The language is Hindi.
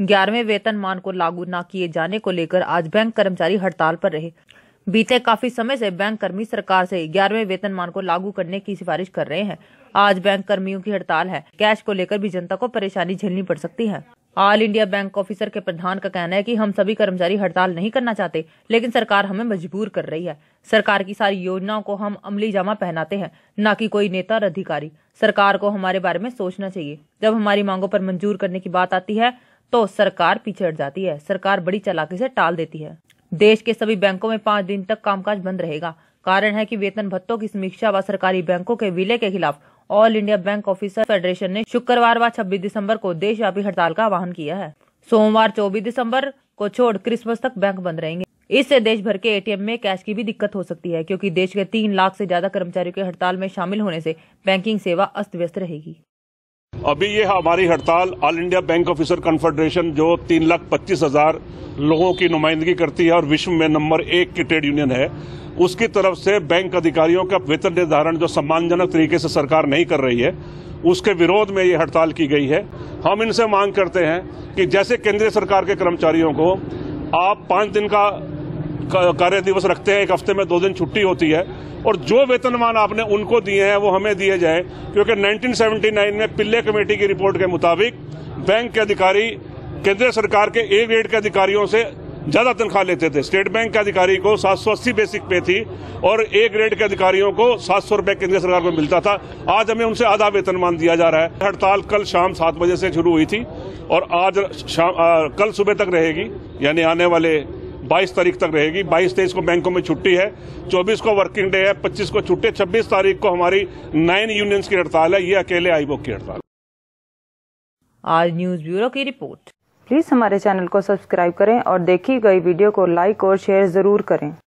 ग्यारहवें वेतनमान को लागू न किए जाने को लेकर आज बैंक कर्मचारी हड़ताल पर रहे बीते काफी समय से बैंक कर्मी सरकार से ग्यारहवें वेतनमान को लागू करने की सिफारिश कर रहे हैं आज बैंक कर्मियों की हड़ताल है कैश को लेकर भी जनता को परेशानी झेलनी पड़ सकती है ऑल इंडिया बैंक ऑफिसर के प्रधान का कहना है कि हम सभी कर्मचारी हड़ताल नहीं करना चाहते लेकिन सरकार हमें मजबूर कर रही है सरकार की सारी योजनाओं को हम अमली जामा पहनाते हैं न कि कोई नेता और अधिकारी सरकार को हमारे बारे में सोचना चाहिए जब हमारी मांगों पर मंजूर करने की बात आती है तो सरकार पीछे हट जाती है सरकार बड़ी चलाकी से टाल देती है देश के सभी बैंकों में पांच दिन तक कामकाज बंद रहेगा कारण है कि वेतन भत्तों की समीक्षा व सरकारी बैंकों के विलय के खिलाफ All India Bank Officer Federation ने शुक्रवार व छब्बीस दिसंबर को देशव्यापी हड़ताल का आह्वान किया है सोमवार चौबीस दिसंबर को छोड़ क्रिसमस तक बैंक बंद रहेंगे इससे देश भर के एटीएम में कैश की भी दिक्कत हो सकती है क्योंकि देश के तीन लाख से ज्यादा कर्मचारियों के हड़ताल में शामिल होने से बैंकिंग सेवा अस्त व्यस्त रहेगी अभी ये हमारी हड़ताल All India Bank Officer Confederation जो तीन लाख पच्चीस हजार लोगों की नुमाइंदगी करती है और विश्व में नंबर एक की ट्रेड यूनियन है उसकी तरफ से बैंक अधिकारियों का वेतन निर्धारण जो सम्मानजनक तरीके से सरकार नहीं कर रही है उसके विरोध में ये हड़ताल की गई है हम इनसे मांग करते हैं कि जैसे केंद्रीय सरकार के कर्मचारियों को आप पाँच दिन का कार्य दिवस रखते हैं एक हफ्ते में दो दिन छुट्टी होती है और जो वेतनमान आपने उनको दिए हैं वो हमें दिए जाए क्योंकि 1979 में पिल्ले कमेटी की रिपोर्ट के मुताबिक बैंक के अधिकारी केंद्र सरकार के ए ग्रेड के अधिकारियों से ज्यादा तनख्वाह लेते थे स्टेट बैंक के अधिकारी को अस्सी बेसिक पे थी और ए ग्रेड के अधिकारियों को सात सौ रुपए केंद्र सरकार को मिलता था आज हमें उनसे आधा वेतनमान दिया जा रहा है हड़ताल कल शाम सात बजे से शुरू हुई थी और आज शाम आ, कल सुबह तक रहेगी यानी आने वाले 22 तारीख तक रहेगी 22 तेईस को बैंकों में छुट्टी है 24 को वर्किंग डे है 25 को छुट्टी छब्बीस तारीख को हमारी नाइन यूनियंस की हड़ताल है ये अकेले आईबोक की हड़ताल आज न्यूज ब्यूरो की रिपोर्ट प्लीज हमारे चैनल को सब्सक्राइब करें और देखी गई वीडियो को लाइक और शेयर जरूर करें